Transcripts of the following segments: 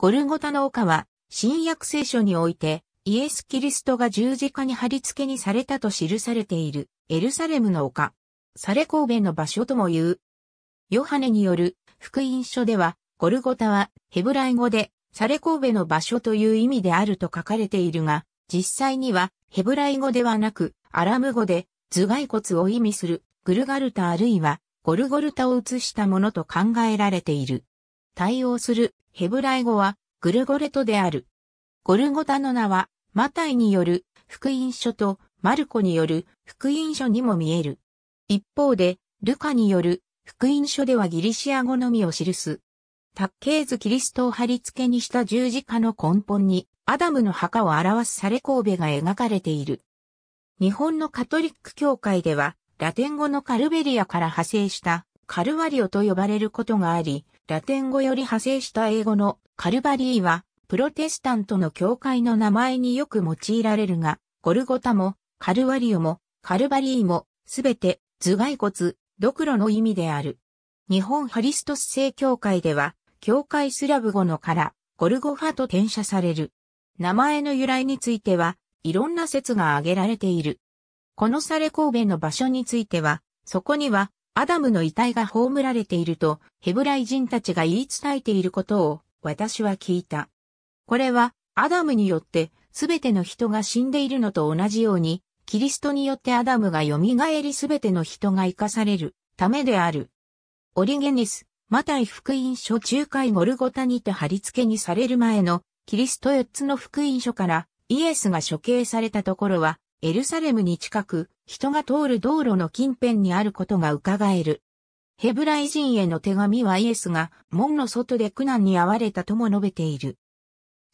ゴルゴタの丘は、新約聖書において、イエス・キリストが十字架に貼り付けにされたと記されている、エルサレムの丘。サレ神戸の場所とも言う。ヨハネによる福音書では、ゴルゴタはヘブライ語でサレ神戸の場所という意味であると書かれているが、実際にはヘブライ語ではなくアラム語で頭蓋骨を意味するグルガルタあるいはゴルゴルタを移したものと考えられている。対応するヘブライ語はグルゴレトである。ゴルゴタの名はマタイによる福音書とマルコによる福音書にも見える。一方で、ルカによる福音書ではギリシア語のみを記す。卓形図キリストを貼り付けにした十字架の根本にアダムの墓を表すサレ神戸が描かれている。日本のカトリック教会ではラテン語のカルベリアから派生したカルワリオと呼ばれることがあり、ラテン語より派生した英語のカルバリーは、プロテスタントの教会の名前によく用いられるが、ゴルゴタも、カルワリオも、カルバリーも、すべて、頭蓋骨、ドクロの意味である。日本ハリストス聖教会では、教会スラブ語のから、ゴルゴファと転写される。名前の由来については、いろんな説が挙げられている。このサレ神戸の場所については、そこには、アダムの遺体が葬られていると、ヘブライ人たちが言い伝えていることを、私は聞いた。これは、アダムによって、すべての人が死んでいるのと同じように、キリストによってアダムが蘇りすべての人が生かされるためである。オリゲネス、マタイ福音書中海ゴルゴタにて貼り付けにされる前のキリスト四つの福音書からイエスが処刑されたところはエルサレムに近く人が通る道路の近辺にあることが伺える。ヘブライ人への手紙はイエスが門の外で苦難に遭われたとも述べている。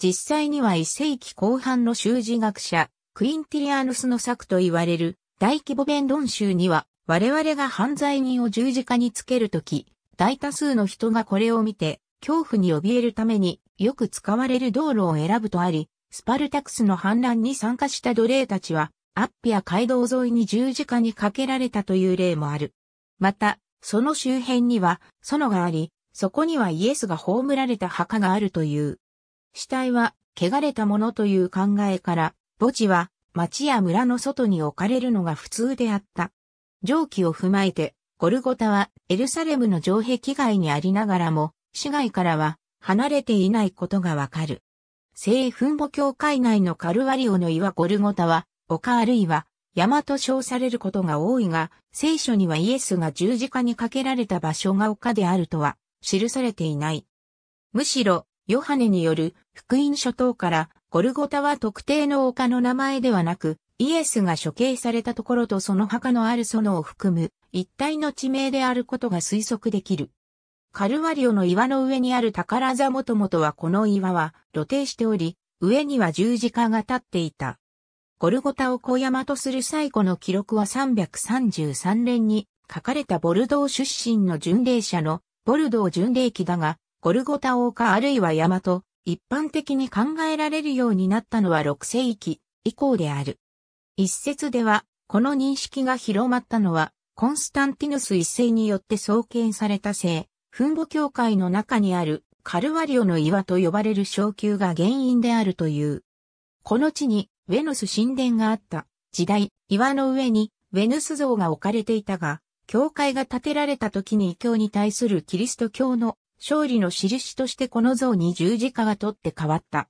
実際には一世紀後半の修辞学者、クインティリアヌスの作と言われる大規模弁論集には我々が犯罪人を十字架につけるとき、大多数の人がこれを見て恐怖に怯えるためによく使われる道路を選ぶとあり、スパルタクスの反乱に参加した奴隷たちはアッピア街道沿いに十字架にかけられたという例もある。また、その周辺には園があり、そこにはイエスが葬られた墓があるという。死体は、汚れたものという考えから、墓地は町や村の外に置かれるのが普通であった。蒸気を踏まえて、ゴルゴタはエルサレムの城壁外にありながらも、市外からは離れていないことがわかる。聖墳墓教会内のカルワリオの岩ゴルゴタは、丘あるいは山と称されることが多いが、聖書にはイエスが十字架にかけられた場所が丘であるとは記されていない。むしろ、ヨハネによる福音書等からゴルゴタは特定の丘の名前ではなく、イエスが処刑されたところとその墓のある園を含む一体の地名であることが推測できる。カルワリオの岩の上にある宝座もともとはこの岩は露呈しており、上には十字架が立っていた。ゴルゴタを小山とする最古の記録は333年に書かれたボルドー出身の巡礼者のボルドー巡礼記だが、ゴルゴタ王かあるいは山と一般的に考えられるようになったのは6世紀以降である。一説では、この認識が広まったのは、コンスタンティヌス一世によって創建された聖、墳墓教会の中にあるカルワリオの岩と呼ばれる昇級が原因であるという。この地にウェヌス神殿があった時代、岩の上にウェヌス像が置かれていたが、教会が建てられた時に異教に対するキリスト教の勝利の印としてこの像に十字架が取って変わった。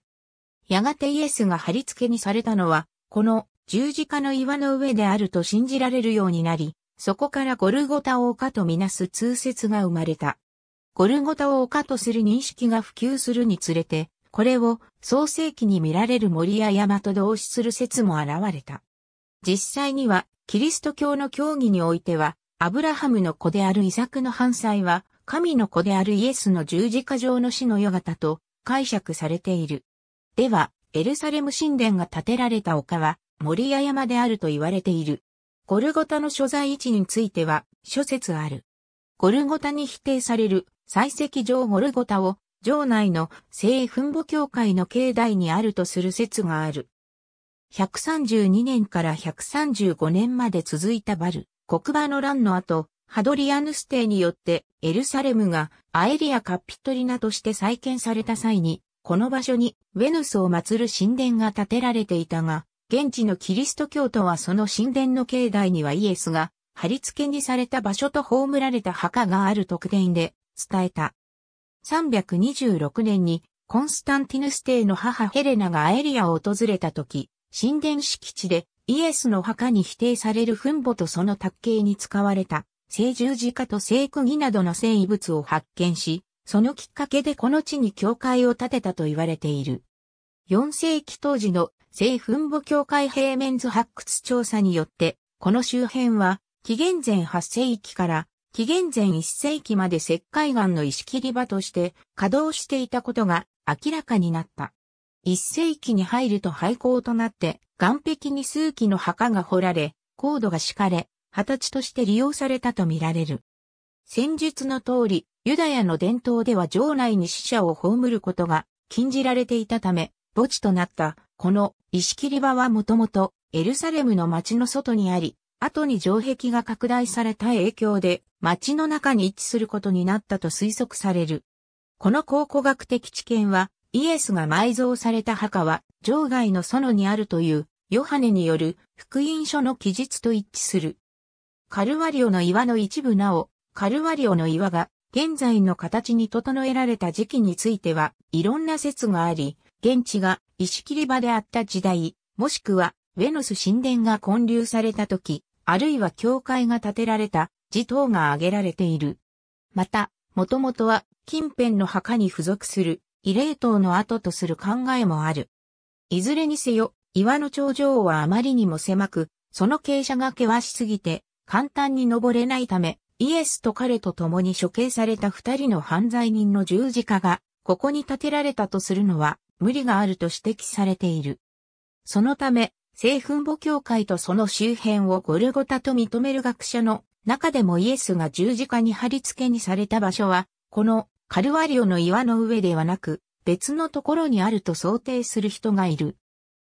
やがてイエスが貼り付けにされたのは、この十字架の岩の上であると信じられるようになり、そこからゴルゴタ王丘とみなす通説が生まれた。ゴルゴタ王丘とする認識が普及するにつれて、これを創世記に見られる森や山と同志する説も現れた。実際には、キリスト教の教義においては、アブラハムの子であるイサクの犯罪は、神の子であるイエスの十字架上の死の世型と解釈されている。では、エルサレム神殿が建てられた丘は森や山であると言われている。ゴルゴタの所在位置については諸説ある。ゴルゴタに否定される採石場ゴルゴタを城内の聖墳墓教会の境内にあるとする説がある。132年から135年まで続いたバル、国場の乱の後、ハドリアヌス帝によってエルサレムがアエリア・カピトリナとして再建された際に、この場所にウェヌスを祀る神殿が建てられていたが、現地のキリスト教徒はその神殿の境内にはイエスが貼り付けにされた場所と葬られた墓がある特典で伝えた。326年にコンスタンティヌス帝の母ヘレナがアエリアを訪れた時、神殿敷地でイエスの墓に否定される墳墓とその卓形に使われた聖十字架と聖釘などの聖遺物を発見し、そのきっかけでこの地に教会を建てたと言われている。4世紀当時の聖墳墓教会平面図発掘調査によって、この周辺は紀元前8世紀から紀元前1世紀まで石灰岩の石切り場として稼働していたことが明らかになった。1世紀に入ると廃校となって岩壁に数基の墓が掘られ、高度が敷かれ、歳として利用されたとみられる。戦術の通り、ユダヤの伝統では城内に死者を葬ることが禁じられていたため、墓地となったこの石切り場はもともとエルサレムの町の外にあり、後に城壁が拡大された影響で町の中に位置することになったと推測される。この考古学的知見は、イエスが埋蔵された墓は、城外の園にあるという、ヨハネによる福音書の記述と一致する。カルワリオの岩の一部なお、カルワリオの岩が現在の形に整えられた時期については、いろんな説があり、現地が石切り場であった時代、もしくはウェノス神殿が建立された時、あるいは教会が建てられた、地等が挙げられている。また、もともとは近辺の墓に付属する慰霊塔の跡とする考えもある。いずれにせよ、岩の頂上はあまりにも狭く、その傾斜が険しすぎて、簡単に登れないため、イエスと彼と共に処刑された二人の犯罪人の十字架が、ここに建てられたとするのは、無理があると指摘されている。そのため、聖墳墓教会とその周辺をゴルゴタと認める学者の中でもイエスが十字架に貼り付けにされた場所は、このカルワリオの岩の上ではなく、別のところにあると想定する人がいる。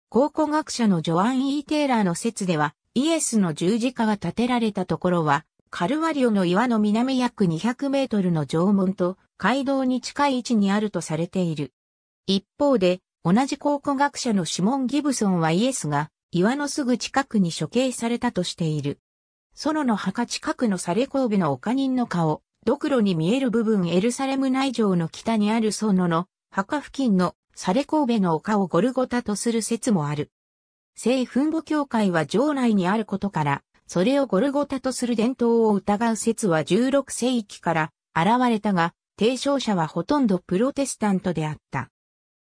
考古学者のジョアン・イーテイラーの説では、イエスの十字架が建てられたところは、カルワリオの岩の南約200メートルの縄文と街道に近い位置にあるとされている。一方で、同じ考古学者のシモン・ギブソンはイエスが岩のすぐ近くに処刑されたとしている。園の墓近くのサレ神戸の丘人の顔、ドクロに見える部分エルサレム内城の北にある園の墓付近のサレ神戸の丘をゴルゴタとする説もある。聖墳墓教会は城内にあることから、それをゴルゴタとする伝統を疑う説は16世紀から現れたが、提唱者はほとんどプロテスタントであった。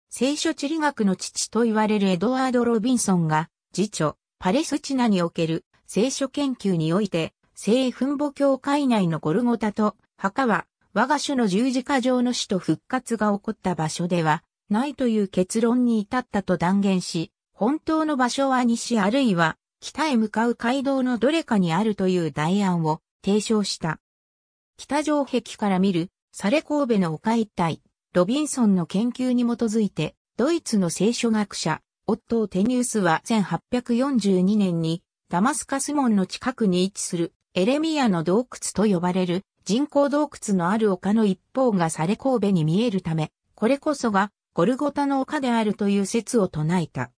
聖書地理学の父と言われるエドワード・ロビンソンが、次著、パレスチナにおける聖書研究において、聖墳墓教会内のゴルゴタと墓は、我が種の十字架上の死と復活が起こった場所では、ないという結論に至ったと断言し、本当の場所は西あるいは北へ向かう街道のどれかにあるという代案を提唱した。北城壁から見るサレ神戸の丘一帯、ロビンソンの研究に基づいて、ドイツの聖書学者、オットー・テニウスは1842年にダマスカス門の近くに位置するエレミアの洞窟と呼ばれる人工洞窟のある丘の一方がサレ神戸に見えるため、これこそがゴルゴタの丘であるという説を唱えた。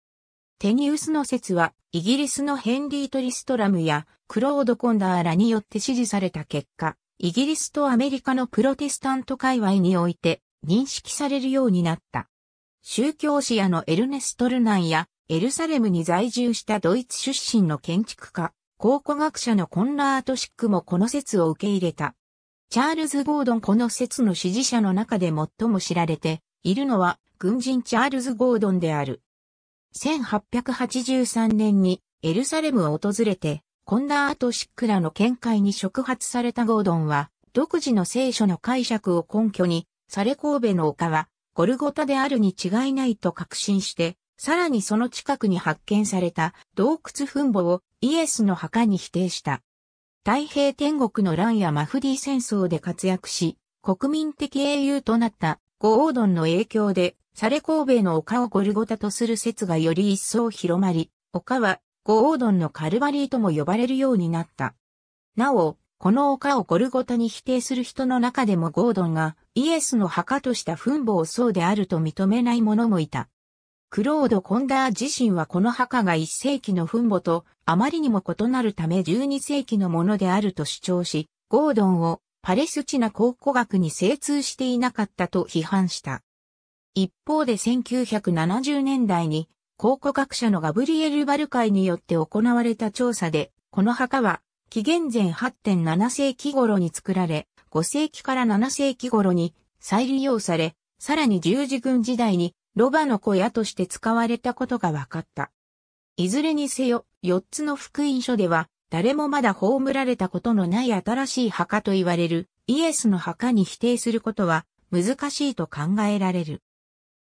テニウスの説はイギリスのヘンリー・トリストラムやクロード・コンダーラによって支持された結果、イギリスとアメリカのプロテスタント界隈において認識されるようになった。宗教史家のエルネストルナンやエルサレムに在住したドイツ出身の建築家、考古学者のコンラートシックもこの説を受け入れた。チャールズ・ゴードンこの説の支持者の中で最も知られているのは軍人チャールズ・ゴードンである。1883年にエルサレムを訪れて、コンラート・シックらの見解に触発されたゴードンは、独自の聖書の解釈を根拠に、サレ神戸の丘は、ゴルゴタであるに違いないと確信して、さらにその近くに発見された洞窟墳墓をイエスの墓に否定した。太平天国の乱やマフディ戦争で活躍し、国民的英雄となったゴードンの影響で、サレ神戸の丘をゴルゴタとする説がより一層広まり、丘はゴオードンのカルバリーとも呼ばれるようになった。なお、この丘をゴルゴタに否定する人の中でもゴードンがイエスの墓とした墳墓をそうであると認めない者もいた。クロード・コンダー自身はこの墓が1世紀の墳墓とあまりにも異なるため12世紀のものであると主張し、ゴードンをパレスチナ考古学に精通していなかったと批判した。一方で1970年代に考古学者のガブリエル・バルカイによって行われた調査で、この墓は紀元前8.7世紀頃に作られ、5世紀から7世紀頃に再利用され、さらに十字軍時代にロバの小屋として使われたことが分かった。いずれにせよ、4つの福音書では、誰もまだ葬られたことのない新しい墓と言われるイエスの墓に否定することは難しいと考えられる。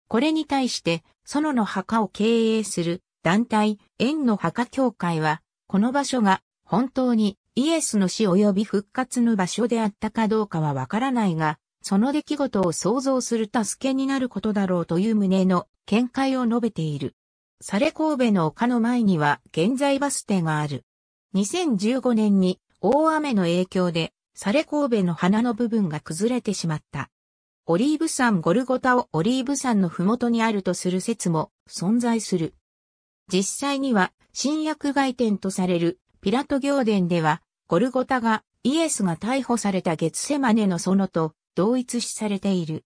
これに対して、園の墓を経営する団体、縁の墓協会は、この場所が本当にイエスの死及び復活の場所であったかどうかはわからないが、その出来事を想像する助けになることだろうという旨の見解を述べている。サレ神戸の丘の前には現在バス停がある。2015年に大雨の影響でサレ神戸の花の部分が崩れてしまった。オリーブ山ゴルゴタをオリーブ山の麓にあるとする説も存在する。実際には新薬外店とされるピラト行伝ではゴルゴタがイエスが逮捕されたゲツセマネの園と同一視されている。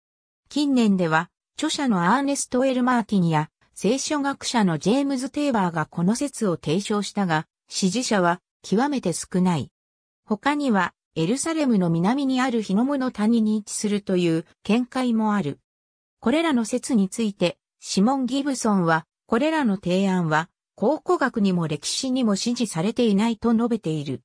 近年では、著者のアーネスト・エル・マーティンや、聖書学者のジェームズ・テーバーがこの説を提唱したが、支持者は極めて少ない。他には、エルサレムの南にある日の目の谷に位置するという見解もある。これらの説について、シモン・ギブソンは、これらの提案は、考古学にも歴史にも支持されていないと述べている。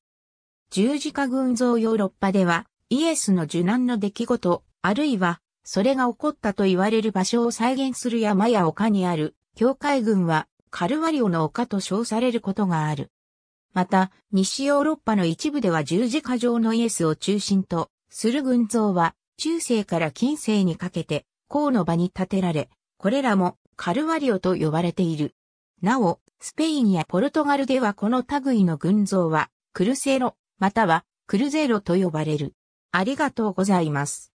十字架群像ヨーロッパでは、イエスの受難の出来事、あるいは、それが起こったと言われる場所を再現する山や丘にある、教会群は、カルワリオの丘と称されることがある。また、西ヨーロッパの一部では十字架上のイエスを中心とする群像は、中世から近世にかけて、公の場に建てられ、これらもカルワリオと呼ばれている。なお、スペインやポルトガルではこの類の群像は、クルセロ、またはクルゼーロと呼ばれる。ありがとうございます。